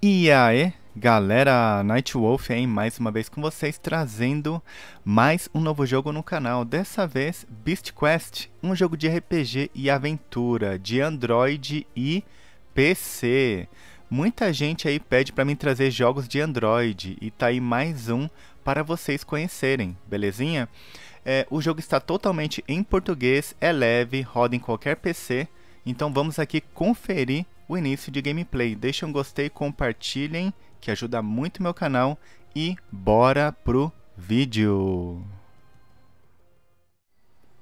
E aí, galera, Nightwolf hein, mais uma vez com vocês, trazendo mais um novo jogo no canal. Dessa vez, Beast Quest, um jogo de RPG e aventura, de Android e PC. Muita gente aí pede para mim trazer jogos de Android, e tá aí mais um para vocês conhecerem, belezinha? É, o jogo está totalmente em português, é leve, roda em qualquer PC, então vamos aqui conferir o início de gameplay. Deixem um gostei, compartilhem, que ajuda muito meu canal. E bora pro vídeo!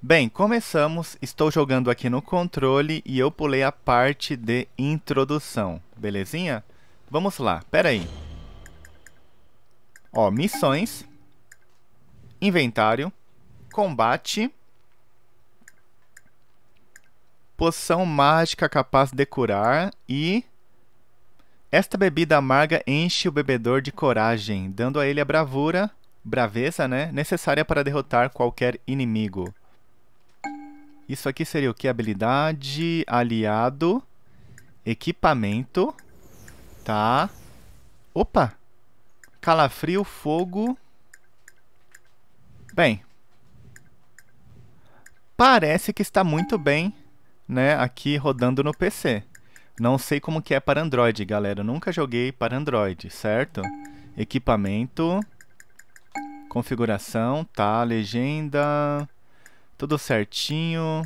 Bem, começamos. Estou jogando aqui no controle e eu pulei a parte de introdução, belezinha? Vamos lá, pera aí. Ó, missões, inventário, combate poção mágica capaz de curar e esta bebida amarga enche o bebedor de coragem, dando a ele a bravura, braveza, né, necessária para derrotar qualquer inimigo. Isso aqui seria o que? Habilidade, aliado, equipamento, tá? Opa! Calafrio, fogo. Bem. Parece que está muito bem né, aqui rodando no PC. Não sei como que é para Android, galera. nunca joguei para Android, certo? Equipamento, configuração, tá, legenda, tudo certinho,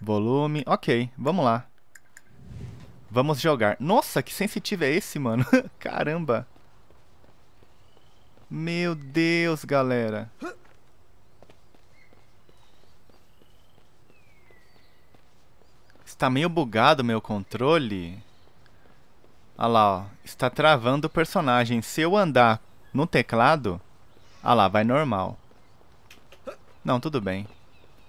volume, ok, vamos lá. Vamos jogar. Nossa, que sensitivo é esse, mano? Caramba. Meu Deus, galera. Está meio bugado meu controle. Olha lá, ó. Está travando o personagem. Se eu andar no teclado... Ah lá, vai normal. Não, tudo bem.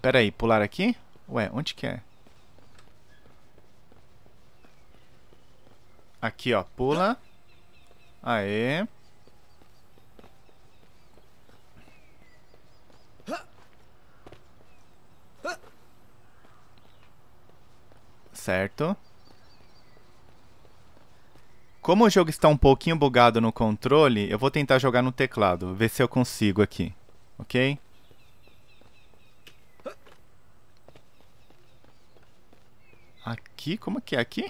Pera aí, pular aqui? Ué, onde que é? Aqui, ó. Pula. Aê. certo. Como o jogo está um pouquinho bugado no controle, eu vou tentar jogar no teclado, ver se eu consigo aqui, ok? Aqui? Como que é aqui?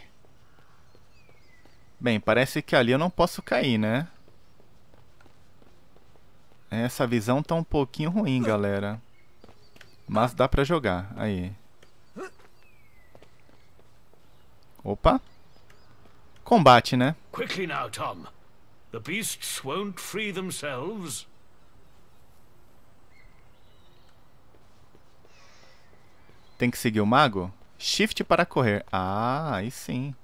Bem, parece que ali eu não posso cair, né? Essa visão tá um pouquinho ruim, galera. Mas dá pra jogar. Aí. Opa. Combate, né? Quickly now, Tom. The beasts won't free themselves. Tem que seguir o mago? Shift para correr. Ah, aí sim.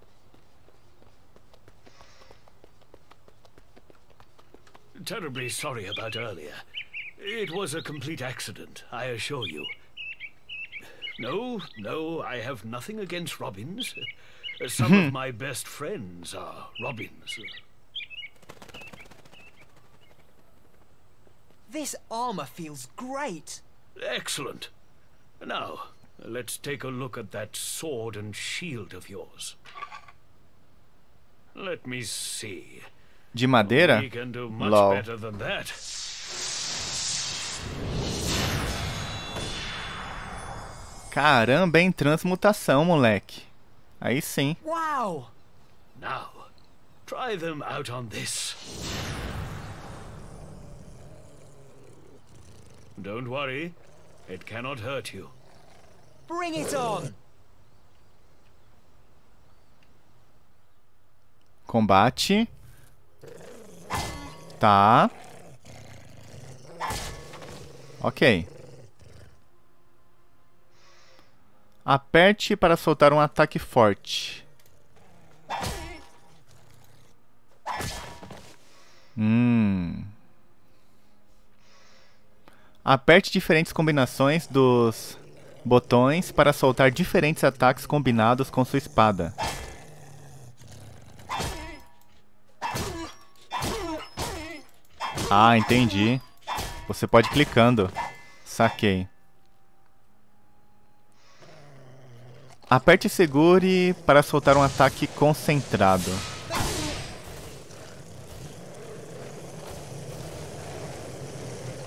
Terribly sorry about earlier. It was a complete accident, I assure you. No, no, I have nothing against Robins. Some of hmm. my best friends are robins. This armor feels great. Excellent. Now, let's take a look at that sword and shield of yours. Let me see. De madeira? We can do much Lol. better than that. Caramba, em transmutação, moleque. Aí sim. Wow! Now, try them out on this. Don't worry, it cannot hurt you. Bring it on! Combate. Tá. Ok. Aperte para soltar um ataque forte. Hum. Aperte diferentes combinações dos botões para soltar diferentes ataques combinados com sua espada. Ah, entendi. Você pode clicando. Saquei. Aperte e segure para soltar um ataque concentrado.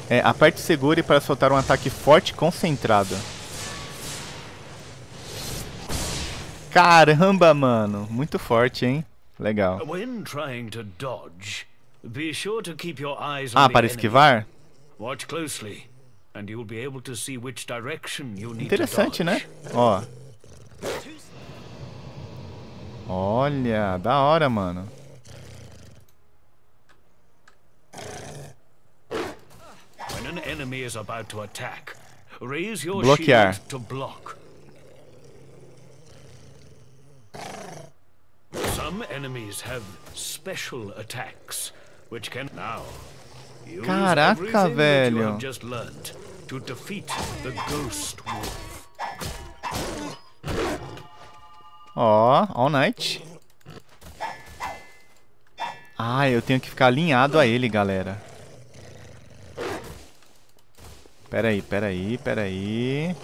É, aperte e segure para soltar um ataque forte concentrado. Caramba, mano. Muito forte, hein? Legal. Ah, para esquivar? Interessante, né? Ó, Olha, da hora, mano. Bloquear. Caraca, velho. Ó, All Night. Ah, eu tenho que ficar alinhado a ele, galera. Pera aí, pera aí, pera aí.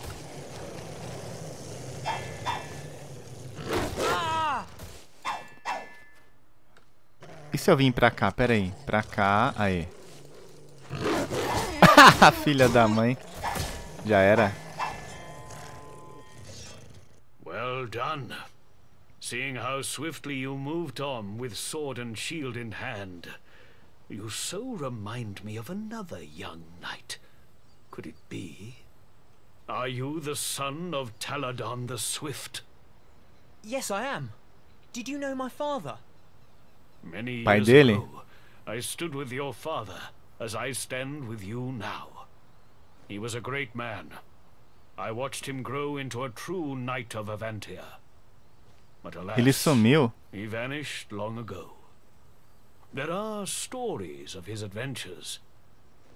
E se eu vim pra cá? Pera aí. Pra cá. Aí. Filha da mãe. Já era. Well done. seeing how swiftly you moved on with sword and shield in hand. You so remind me of another young knight. Could it be? Are you the son of Taladon the Swift? Yes, I am. Did you know my father? Many years By daily. ago, I stood with your father, as I stand with you now. He was a great man. I watched him grow into a true knight of Avantia. But alas, Ele sumiu. Oh. He vanished long ago. There are stories of his adventures,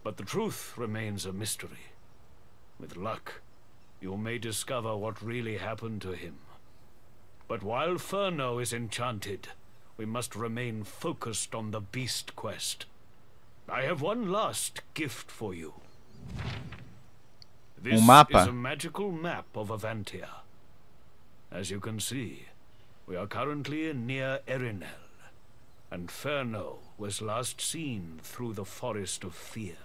but the truth remains a mystery. With luck, you may discover what really happened to him. But while Furno is enchanted, we must remain focused on the beast quest. I have one last gift for you. This um is a magical map of Avantia. As you can see, we are currently near Erinel, and Ferno was last seen through the Forest of Fear.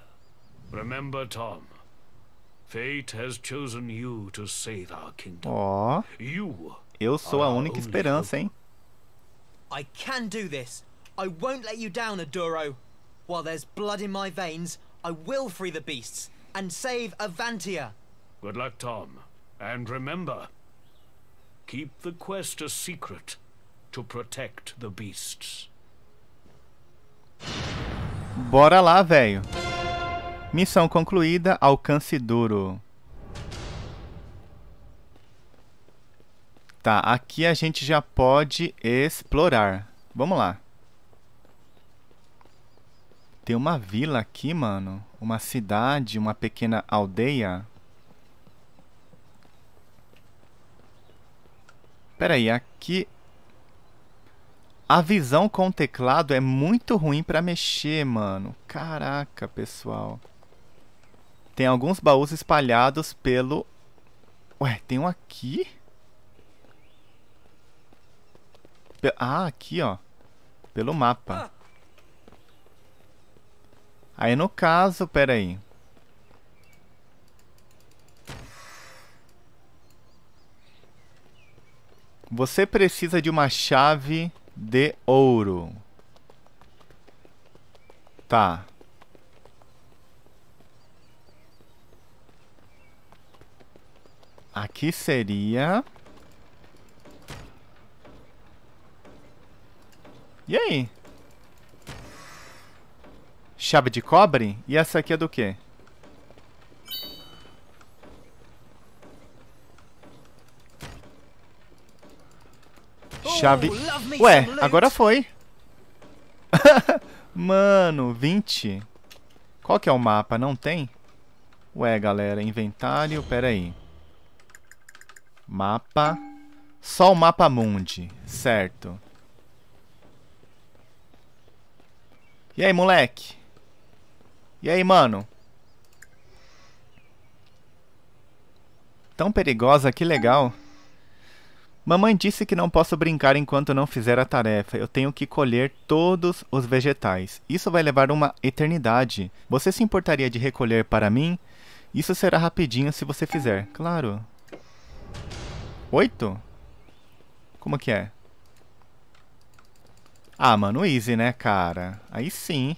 Remember, Tom, fate has chosen you to save our kingdom. Oh. You Eu sou a única esperança, hein? I can do this. I won't let you down, Aduro. While there's blood in my veins, I will free the beasts and save Avantia. Good luck, Tom. And remember, Keep the quest a secret to protect the beasts. Bora lá, velho. Missão concluída, alcance duro. Tá, aqui a gente já pode explorar. Vamos lá. Tem uma vila aqui, mano. Uma cidade, uma pequena aldeia. Pera aí, aqui... A visão com o teclado é muito ruim pra mexer, mano. Caraca, pessoal. Tem alguns baús espalhados pelo... Ué, tem um aqui? Ah, aqui, ó. Pelo mapa. Ah. Aí, no caso... Pera aí. Você precisa de uma chave de ouro. Tá. Aqui seria... E aí? Chave de cobre? E essa aqui é do quê? chave. Ué, agora foi. Mano, 20. Qual que é o mapa? Não tem? Ué, galera, inventário, pera aí. Mapa. Só o mapa mundi, certo. E aí, moleque? E aí, mano? Tão perigosa, que legal. Mamãe disse que não posso brincar enquanto não fizer a tarefa. Eu tenho que colher todos os vegetais. Isso vai levar uma eternidade. Você se importaria de recolher para mim? Isso será rapidinho se você fizer. Claro. Oito? Como que é? Ah, mano, easy, né, cara? Aí sim.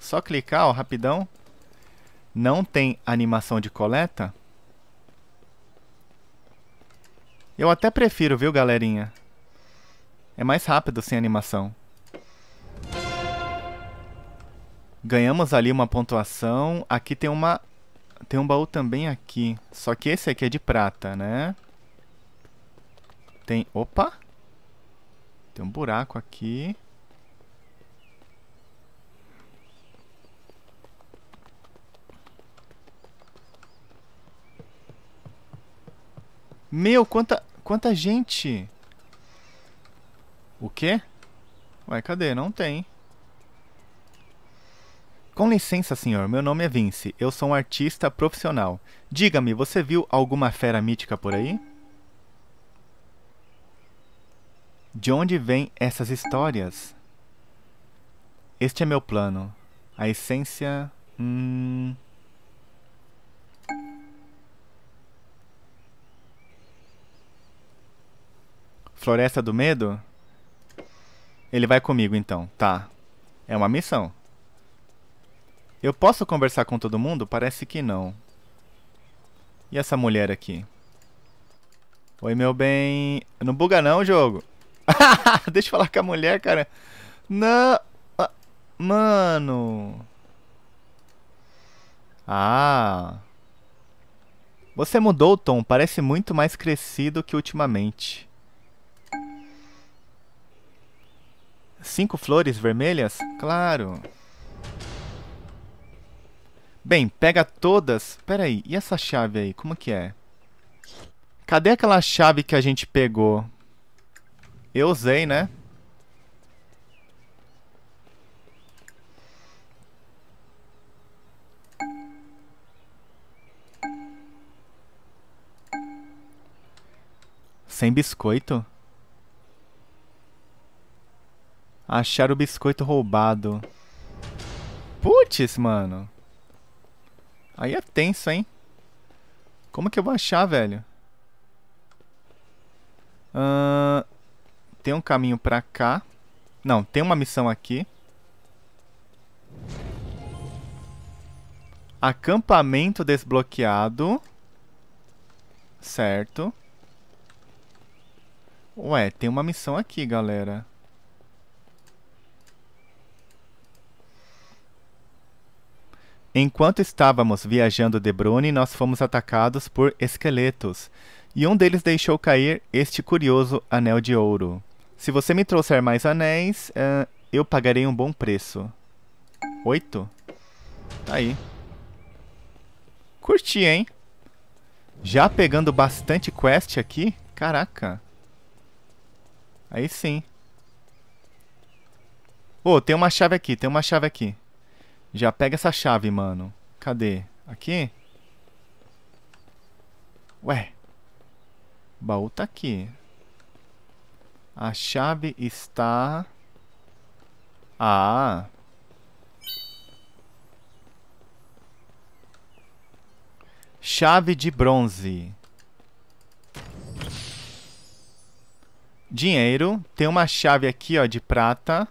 Só clicar, ó, rapidão. Não tem animação de coleta? Eu até prefiro, viu, galerinha? É mais rápido sem animação. Ganhamos ali uma pontuação. Aqui tem uma... Tem um baú também aqui. Só que esse aqui é de prata, né? Tem... Opa! Tem um buraco aqui. Meu, quanta... Quanta gente! O quê? Ué, cadê? Não tem. Com licença, senhor. Meu nome é Vince. Eu sou um artista profissional. Diga-me, você viu alguma fera mítica por aí? De onde vêm essas histórias? Este é meu plano. A essência. Hum. Floresta do Medo? Ele vai comigo então, tá. É uma missão. Eu posso conversar com todo mundo? Parece que não. E essa mulher aqui? Oi, meu bem. Não buga não, jogo. Deixa eu falar com a mulher, cara. Não. Ah, mano. Ah. Você mudou o tom. Parece muito mais crescido que ultimamente. Cinco flores vermelhas? Claro. Bem, pega todas. Pera aí, e essa chave aí? Como que é? Cadê aquela chave que a gente pegou? Eu usei, né? Sem biscoito? Achar o biscoito roubado. Putz, mano. Aí é tenso, hein? Como que eu vou achar, velho? Uh, tem um caminho pra cá. Não, tem uma missão aqui. Acampamento desbloqueado. Certo. Ué, tem uma missão aqui, galera. Enquanto estávamos viajando de Bruni, nós fomos atacados por esqueletos, e um deles deixou cair este curioso anel de ouro. Se você me trouxer mais anéis, uh, eu pagarei um bom preço. Oito? Tá aí. Curti, hein? Já pegando bastante quest aqui? Caraca. Aí sim. oh, tem uma chave aqui, tem uma chave aqui. Já pega essa chave, mano. Cadê? Aqui? Ué. O baú tá aqui. A chave está... Ah... Chave de bronze. Dinheiro. Tem uma chave aqui, ó, de prata.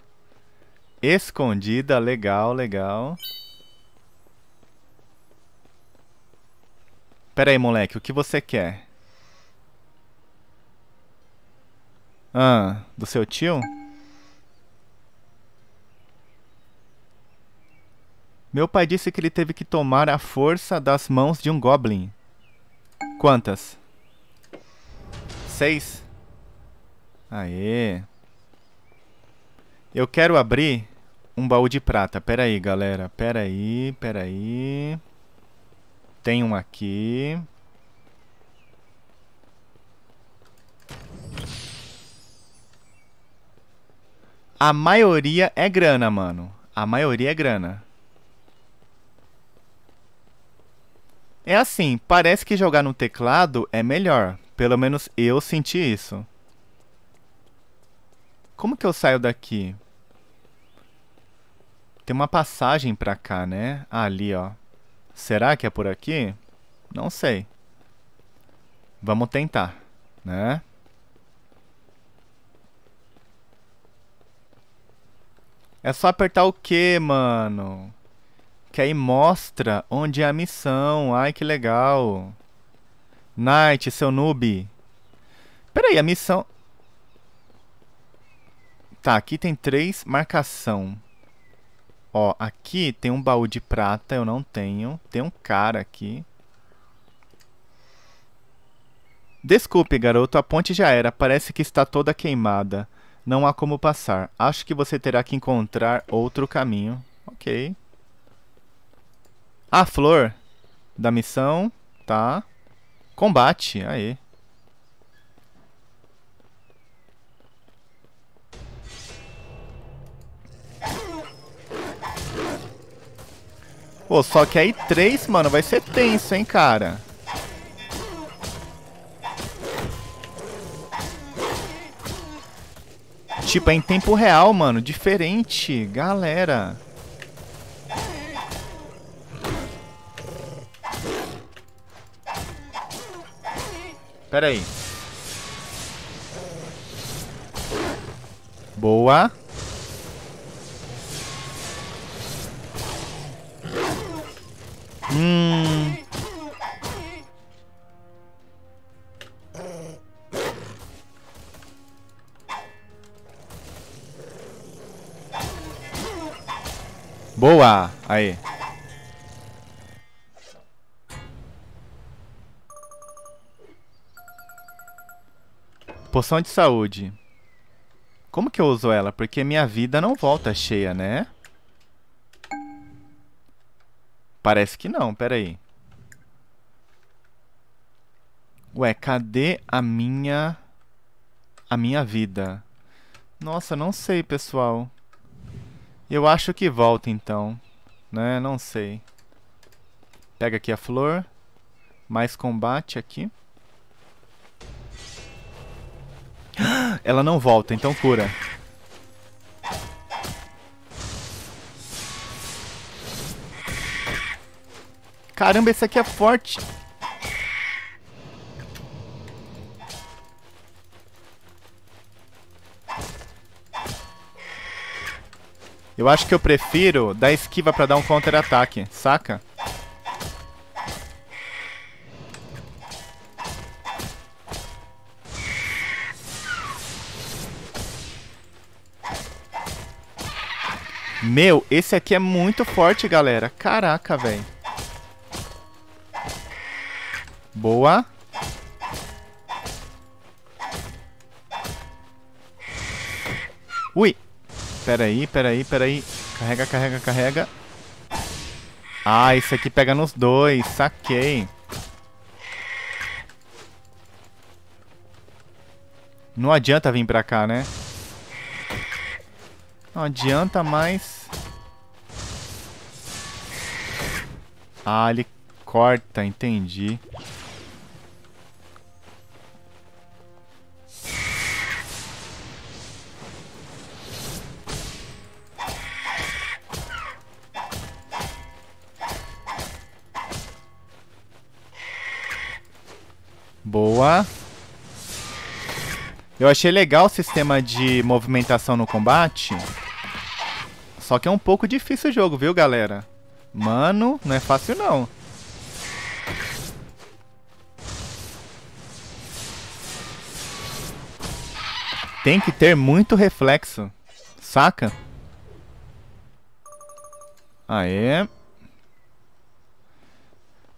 Escondida, legal, legal. Pera aí, moleque, o que você quer? Ah, do seu tio? Meu pai disse que ele teve que tomar a força das mãos de um goblin. Quantas? Seis? Aê. Eu quero abrir um baú de prata. Pera aí, galera. Pera aí, pera aí. Tem um aqui. A maioria é grana, mano. A maioria é grana. É assim, parece que jogar no teclado é melhor. Pelo menos eu senti isso. Como que eu saio daqui? Tem uma passagem pra cá, né? Ah, ali, ó. Será que é por aqui? Não sei. Vamos tentar, né? É só apertar o Q, mano? Que aí mostra onde é a missão. Ai, que legal. Knight, seu noob. Peraí, a missão... Tá, aqui tem três marcação. Ó, aqui tem um baú de prata, eu não tenho. Tem um cara aqui. Desculpe, garoto, a ponte já era. Parece que está toda queimada. Não há como passar. Acho que você terá que encontrar outro caminho. Ok. A ah, flor da missão, tá? Combate, aí. Pô, só que aí três, mano, vai ser tenso, hein, cara. Tipo, é em tempo real, mano. Diferente. Galera. Pera aí. Boa. Hum. Boa! Aí. Poção de saúde. Como que eu uso ela? Porque minha vida não volta cheia, né? Parece que não, peraí. Ué, cadê a minha... A minha vida? Nossa, não sei, pessoal. Eu acho que volta, então. Né? Não sei. Pega aqui a flor. Mais combate aqui. Ela não volta, então cura. Caramba, esse aqui é forte. Eu acho que eu prefiro dar esquiva pra dar um counter ataque saca? Meu, esse aqui é muito forte, galera. Caraca, velho. Boa. Ui. aí pera aí Carrega, carrega, carrega. Ah, isso aqui pega nos dois. Saquei. Não adianta vir pra cá, né? Não adianta mais. Ah, ele corta, entendi. Eu achei legal o sistema de movimentação no combate. Só que é um pouco difícil o jogo, viu, galera? Mano, não é fácil não. Tem que ter muito reflexo, saca? Aê.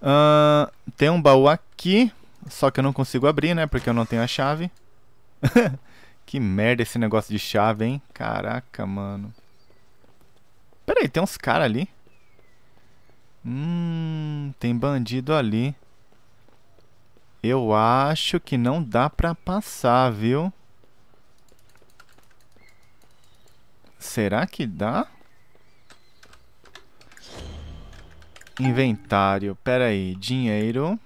Uh, tem um baú aqui, só que eu não consigo abrir, né? Porque eu não tenho a chave. que merda esse negócio de chave, hein? Caraca, mano. Pera aí, tem uns caras ali. Hum, tem bandido ali. Eu acho que não dá pra passar, viu? Será que dá? Inventário, pera aí, dinheiro...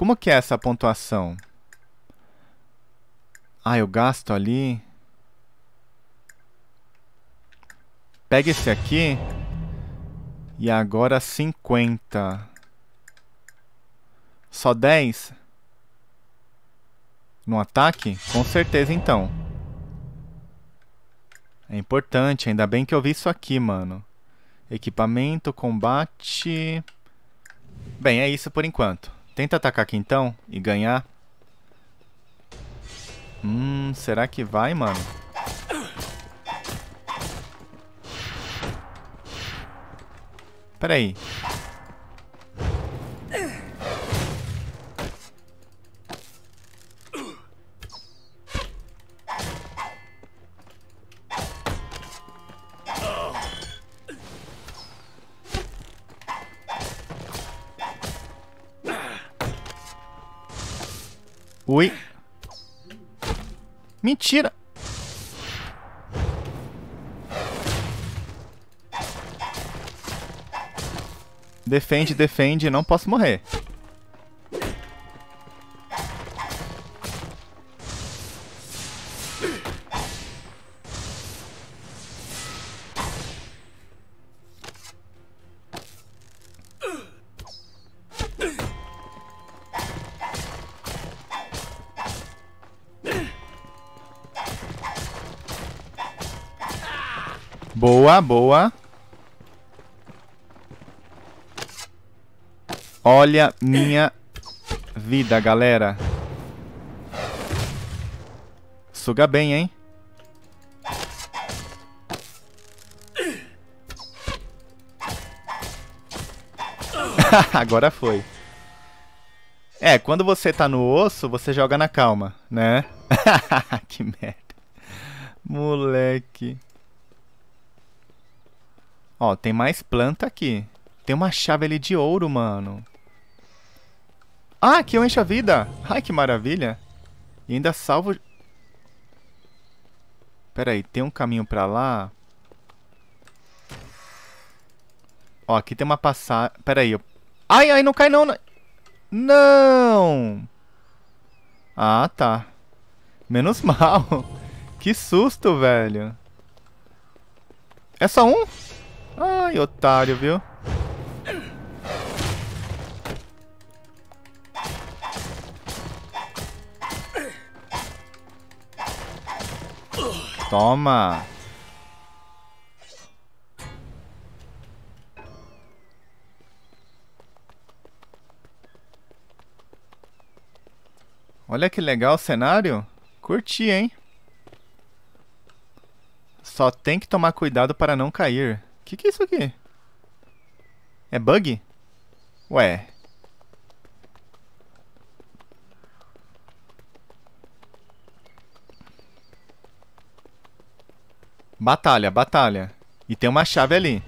Como que é essa pontuação? Ah, eu gasto ali. Pega esse aqui. E agora 50. Só 10? No ataque? Com certeza, então. É importante, ainda bem que eu vi isso aqui, mano. Equipamento, combate... Bem, é isso por enquanto. Tenta atacar aqui então e ganhar. Hum, será que vai, mano? Pera aí. Defende, defende, não posso morrer. Boa, boa. Olha minha vida, galera. Suga bem, hein? Agora foi. É, quando você tá no osso, você joga na calma, né? que merda. Moleque. Ó, tem mais planta aqui. Tem uma chave ali de ouro, mano. Ah, que eu enche a vida. Ai, que maravilha. E ainda salvo... Pera aí, tem um caminho pra lá? Ó, aqui tem uma passagem... Pera aí, eu... Ai, ai, não cai não! Não! Ah, tá. Menos mal. Que susto, velho. É só um? Ai, otário, viu? Toma! Olha que legal o cenário. Curti, hein? Só tem que tomar cuidado para não cair. O que, que é isso aqui? É bug? Ué, Batalha, batalha. E tem uma chave ali.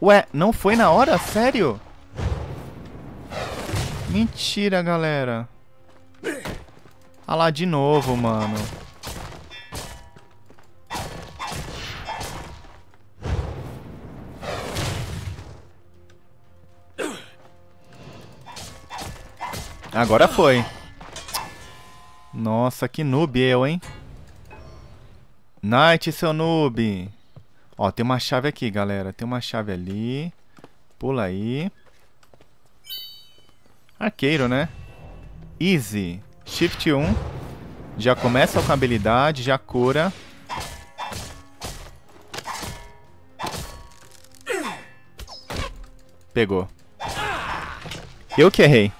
Ué, não foi na hora? Sério? Mentira, galera. Ah lá, de novo, mano. Agora foi. Nossa, que noob eu, hein? Night, seu noob. Ó, tem uma chave aqui, galera. Tem uma chave ali. Pula aí. Arqueiro, né? Easy. Shift 1. Já começa com a habilidade, já cura. Pegou. Eu que errei.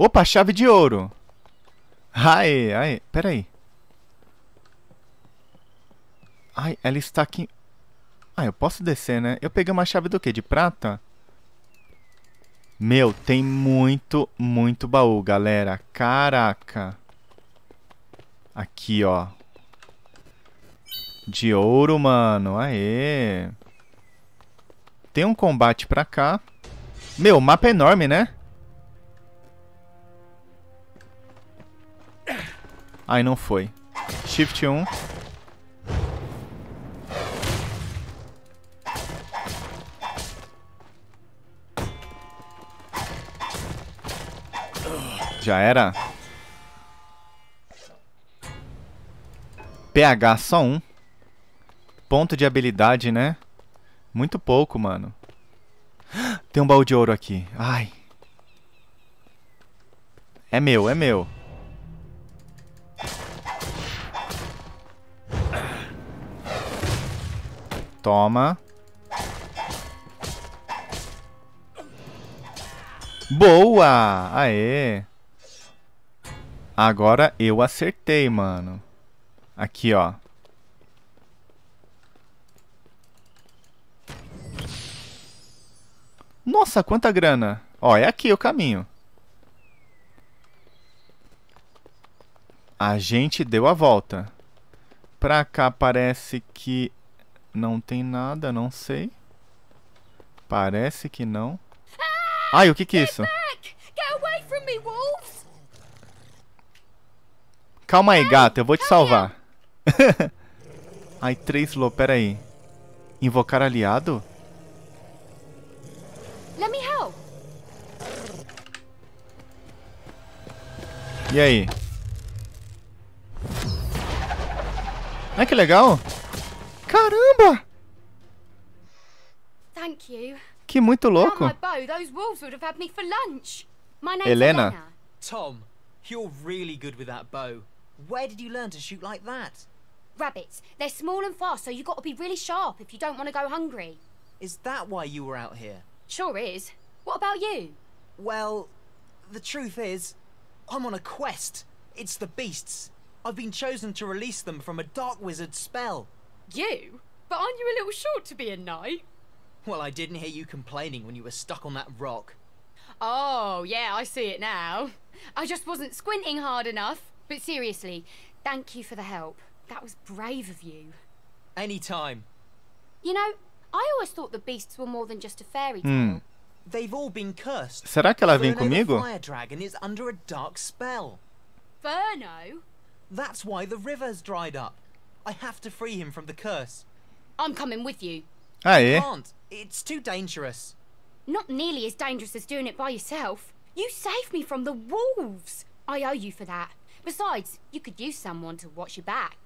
Opa, chave de ouro. Ai, ai, peraí. Ai, ela está aqui... Ah, eu posso descer, né? Eu peguei uma chave do quê? De prata? Meu, tem muito, muito baú, galera. Caraca. Aqui, ó. De ouro, mano. Aê. Tem um combate pra cá. Meu, o mapa é enorme, né? Aí não foi. Shift 1. Já era. PH só Um. Ponto de habilidade, né? Muito pouco, mano. Tem um baú de ouro aqui. Ai. É meu, é meu. Toma. Boa! Aê! Agora eu acertei, mano. Aqui, ó. Nossa, quanta grana. Ó, é aqui o caminho. A gente deu a volta. Pra cá parece que não tem nada, não sei. Parece que não. Ai, o que que é isso? Calma aí, gata, eu vou te salvar. Ai, três low, pera aí. Invocar aliado? Let me help. E aí? Ai, que legal! Caramba! Thank you. Que muito louco. Bow, those wolves would have had me for lunch. My name's Helena. Elena. Tom, you're really good with that bow. Where did you learn to shoot like that? Rabbits. They're small and fast, so you got to be really sharp if you don't want to go hungry. Is that why you were out here? Sure is. What about you? Well, the truth is, I'm on a quest. It's the beasts. I've been chosen to release them from a dark wizard's spell. You? But aren't you a little short to be a knight? Well, I didn't hear you complaining when you were stuck on that rock. Oh, yeah, I see it now. I just wasn't squinting hard enough. But seriously, thank you for the help. That was brave of you. Any time. You know, I always thought the beasts were more than just a fairy tale. Hmm. They've all been cursed. Será que ela vem comigo? The fire dragon is under a dark spell. Burno? That's why the river's dried up. I have to free him from the curse. I'm coming with you. Oh, yeah? I can't. It's too dangerous. Not nearly as dangerous as doing it by yourself. You saved me from the wolves. I owe you for that. Besides, you could use someone to watch your back.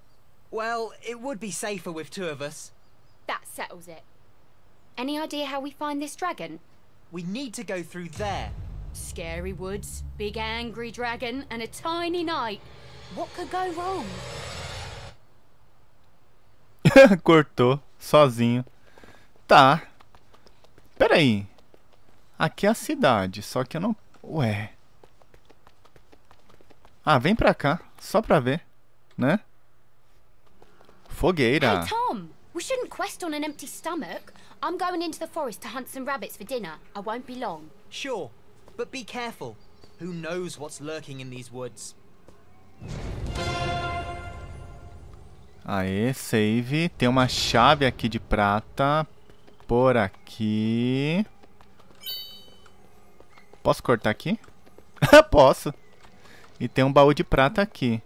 Well, it would be safer with two of us. That settles it. Any idea how we find this dragon? We need to go through there. Scary woods, big angry dragon, and a tiny knight. What could go wrong? Cortou, sozinho. Tá. Pera aí. Aqui é a cidade, só que eu não... Ué. Ah, vem pra cá, só pra ver, né? Fogueira. Hey, Tom, we shouldn't quest on an empty stomach. I'm going into the forest to hunt some rabbits for dinner. I won't be long. Sure, but be careful. Who knows what's lurking in these woods? Aê, save. Tem uma chave aqui de prata. Por aqui. Posso cortar aqui? Posso. E tem um baú de prata aqui.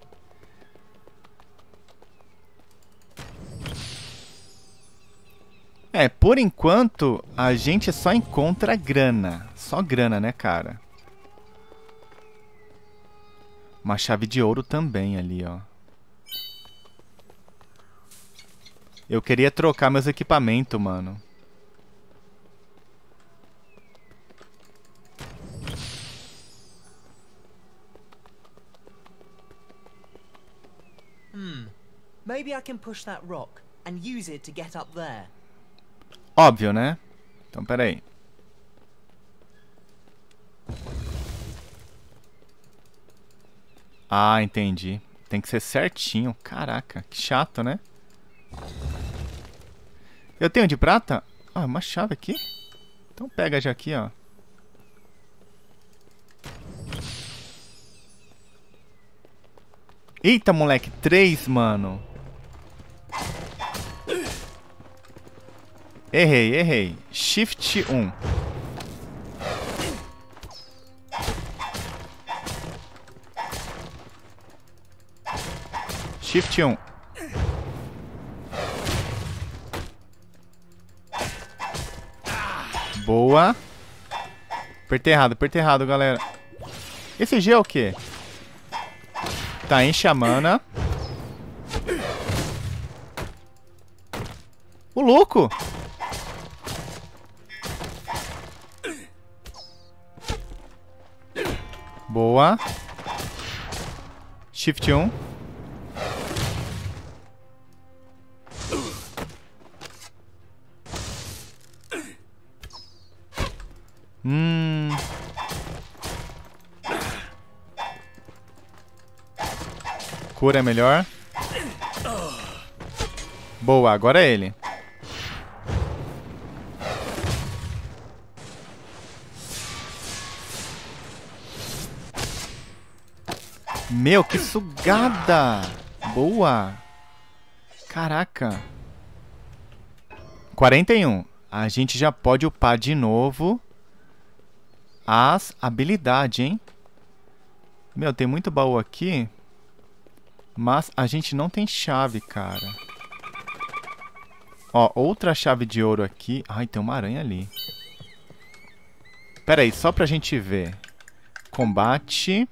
É, por enquanto, a gente só encontra grana. Só grana, né, cara? Uma chave de ouro também ali, ó. Eu queria trocar meus equipamentos, mano. Hmm. Maybe I can push that rock and use it to get up there. Óbvio, né? Então, peraí. Ah, entendi. Tem que ser certinho. Caraca, que chato, né? Eu tenho de prata? Ah, uma chave aqui? Então pega já aqui, ó. Eita, moleque. Três, mano. Errei, errei. Shift 1. Shift 1. Boa. Apertei errado, apertei errado, galera. Esse G é o quê? Tá, enche a mana. O louco! Boa. Shift 1. é melhor. Boa, agora é ele. Meu, que sugada! Boa! Caraca! 41. A gente já pode upar de novo as habilidades, hein? Meu, tem muito baú aqui. Mas a gente não tem chave, cara. Ó, outra chave de ouro aqui. Ai, tem uma aranha ali. Pera aí, só pra gente ver. Combate.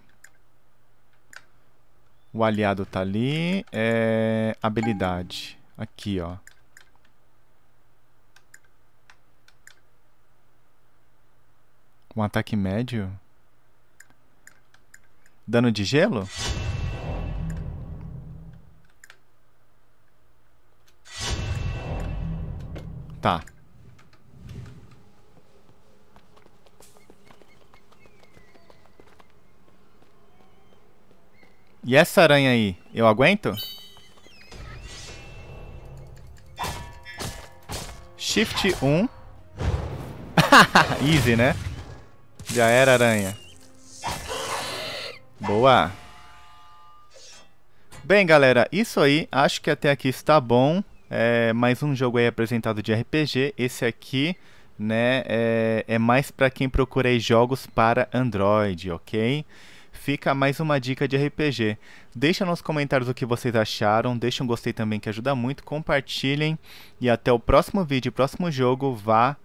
O aliado tá ali. É... Habilidade. Aqui, ó. Um ataque médio? Dano de gelo? Tá. E essa aranha aí, eu aguento? Shift 1. Easy, né? Já era aranha. Boa. Bem, galera, isso aí. Acho que até aqui está bom é, mais um jogo aí apresentado de RPG. Esse aqui né, é, é mais para quem procura jogos para Android, ok? Fica mais uma dica de RPG. Deixa nos comentários o que vocês acharam, deixa um gostei também que ajuda muito, compartilhem e até o próximo vídeo, próximo jogo, valeu!